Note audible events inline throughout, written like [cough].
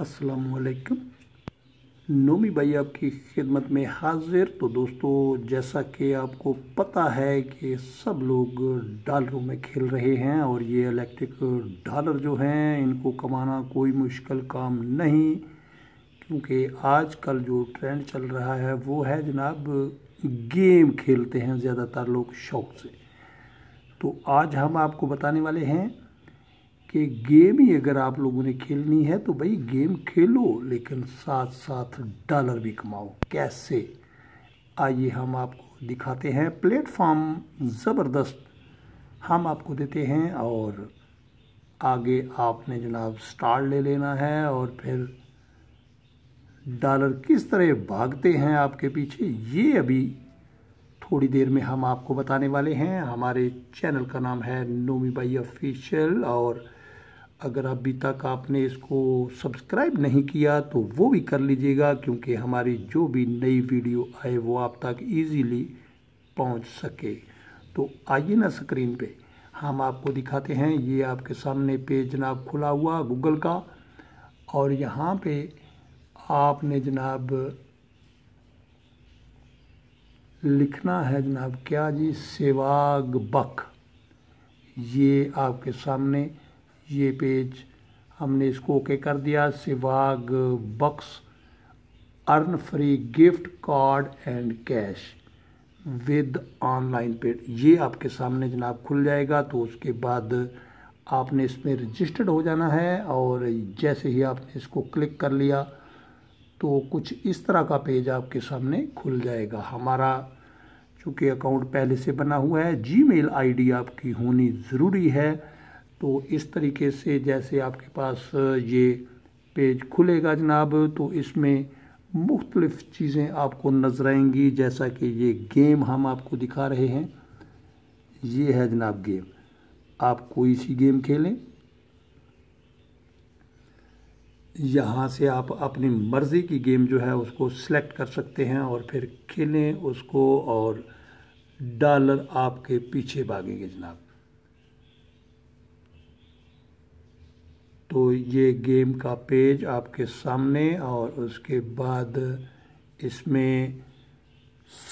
असलकुम नोमी भाई आपकी खिदमत में हाजिर तो दोस्तों जैसा कि आपको पता है कि सब लोग डॉलरों में खेल रहे हैं और ये इलेक्ट्रिक डॉलर जो हैं इनको कमाना कोई मुश्किल काम नहीं क्योंकि आजकल जो ट्रेंड चल रहा है वो है जनाब गेम खेलते हैं ज़्यादातर लोग शौक से तो आज हम आपको बताने वाले हैं कि गेम ही अगर आप लोगों ने खेलनी है तो भाई गेम खेलो लेकिन साथ साथ डॉलर भी कमाओ कैसे आइए हम आपको दिखाते हैं प्लेटफॉर्म ज़बरदस्त हम आपको देते हैं और आगे आपने जनाब स्टार ले लेना है और फिर डॉलर किस तरह भागते हैं आपके पीछे ये अभी थोड़ी देर में हम आपको बताने वाले हैं हमारे चैनल का नाम है नोमी बाई ऑफिशियल और अगर अभी तक आपने इसको सब्सक्राइब नहीं किया तो वो भी कर लीजिएगा क्योंकि हमारी जो भी नई वीडियो आए वो आप तक इजीली पहुंच सके तो आइए ना स्क्रीन पे हम आपको दिखाते हैं ये आपके सामने पेज जनाब खुला हुआ गूगल का और यहाँ पे आपने जनाब लिखना है जनाब क्या जी सेवाग बक ये आपके सामने ये पेज हमने इसको ओके कर दिया Swagbucks earn free gift card and cash with online paid ये आपके सामने जनाब खुल जाएगा तो उसके बाद आपने इसमें रजिस्टर्ड हो जाना है और जैसे ही आपने इसको क्लिक कर लिया तो कुछ इस तरह का पेज आपके सामने खुल जाएगा हमारा चूँकि अकाउंट पहले से बना हुआ है जीमेल आईडी आपकी होनी ज़रूरी है तो इस तरीके से जैसे आपके पास ये पेज खुलेगा जनाब तो इसमें मुख्तलिफ़ चीज़ें आपको नज़र आएंगी जैसा कि ये गेम हम आपको दिखा रहे हैं ये है जनाब गेम आप कोई सी गेम खेलें यहाँ से आप अपनी मर्ज़ी की गेम जो है उसको सिलेक्ट कर सकते हैं और फिर खेलें उसको और डॉलर आपके पीछे भागेंगे जनाब तो ये गेम का पेज आपके सामने और उसके बाद इसमें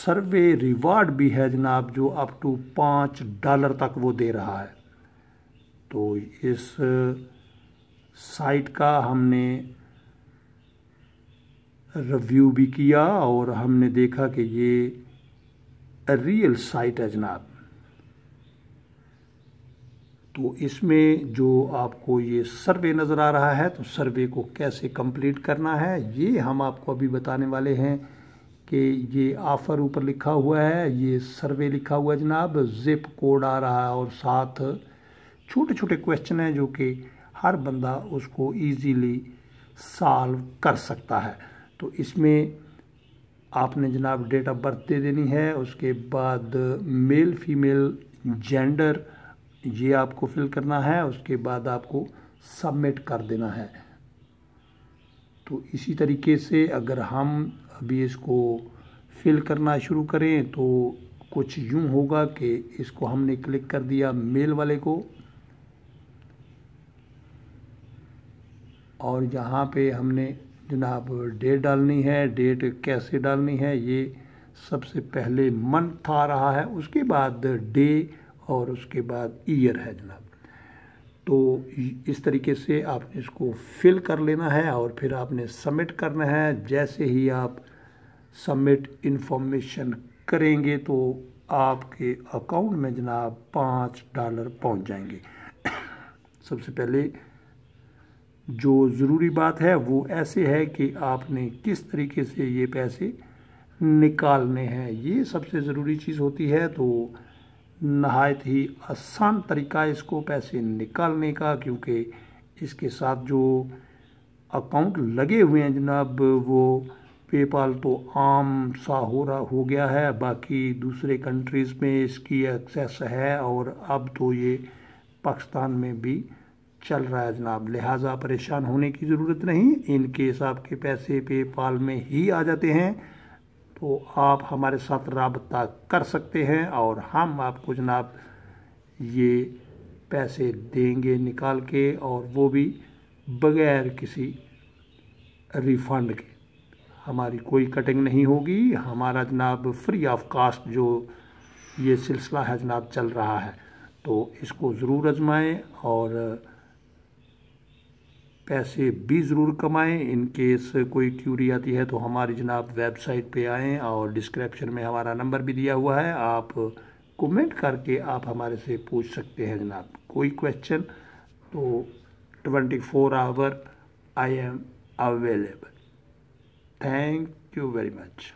सर्वे रिवार्ड भी है जनाब जो अप टू पाँच डॉलर तक वो दे रहा है तो इस साइट का हमने रिव्यू भी किया और हमने देखा कि ये रियल साइट है जनाब तो इसमें जो आपको ये सर्वे नज़र आ रहा है तो सर्वे को कैसे कंप्लीट करना है ये हम आपको अभी बताने वाले हैं कि ये ऑफर ऊपर लिखा हुआ है ये सर्वे लिखा हुआ है जनाब जिप कोड आ रहा है और साथ छोटे छोटे क्वेश्चन हैं जो कि हर बंदा उसको ईजीली सॉल्व कर सकता है तो इसमें आपने जनाब डेट ऑफ बर्थ दे देनी है उसके बाद मेल फीमेल जेंडर ये आपको फिल करना है उसके बाद आपको सबमिट कर देना है तो इसी तरीके से अगर हम अभी इसको फिल करना शुरू करें तो कुछ यूं होगा कि इसको हमने क्लिक कर दिया मेल वाले को और यहाँ पे हमने जनाब डेट डालनी है डेट कैसे डालनी है ये सबसे पहले मंथ आ रहा है उसके बाद डे और उसके बाद ईयर है जनाब तो इस तरीके से आप इसको फिल कर लेना है और फिर आपने सबमिट करना है जैसे ही आप सबमिट इन्फॉर्मेशन करेंगे तो आपके अकाउंट में जनाब पाँच डॉलर पहुंच जाएंगे [coughs] सबसे पहले जो ज़रूरी बात है वो ऐसे है कि आपने किस तरीके से ये पैसे निकालने हैं ये सबसे ज़रूरी चीज़ होती है तो नहायत ही आसान तरीका है इसको पैसे निकालने का क्योंकि इसके साथ जो अकाउंट लगे हुए हैं जनाब वो पेपाल तो आम सा हो रहा हो गया है बाकी दूसरे कंट्रीज़ में इसकी एक्सेस है और अब तो ये पाकिस्तान में भी चल रहा है जनाब लिहाजा परेशान होने की ज़रूरत नहीं इनके हिसाब आपके पैसे पेपाल में ही आ जाते हैं तो आप हमारे साथ रबता कर सकते हैं और हम आपको जनाब ये पैसे देंगे निकाल के और वो भी बग़ैर किसी रिफ़ंड के हमारी कोई कटिंग नहीं होगी हमारा जनाब फ्री ऑफ कास्ट जो ये सिलसिला है जनाब चल रहा है तो इसको ज़रूर आजमाएँ और पैसे भी ज़रूर कमाएं इन केस कोई क्यूरी आती है तो हमारी जनाब वेबसाइट पे आएँ और डिस्क्रिप्शन में हमारा नंबर भी दिया हुआ है आप कमेंट करके आप हमारे से पूछ सकते हैं जनाब कोई क्वेश्चन तो twenty four hour I am available thank you very much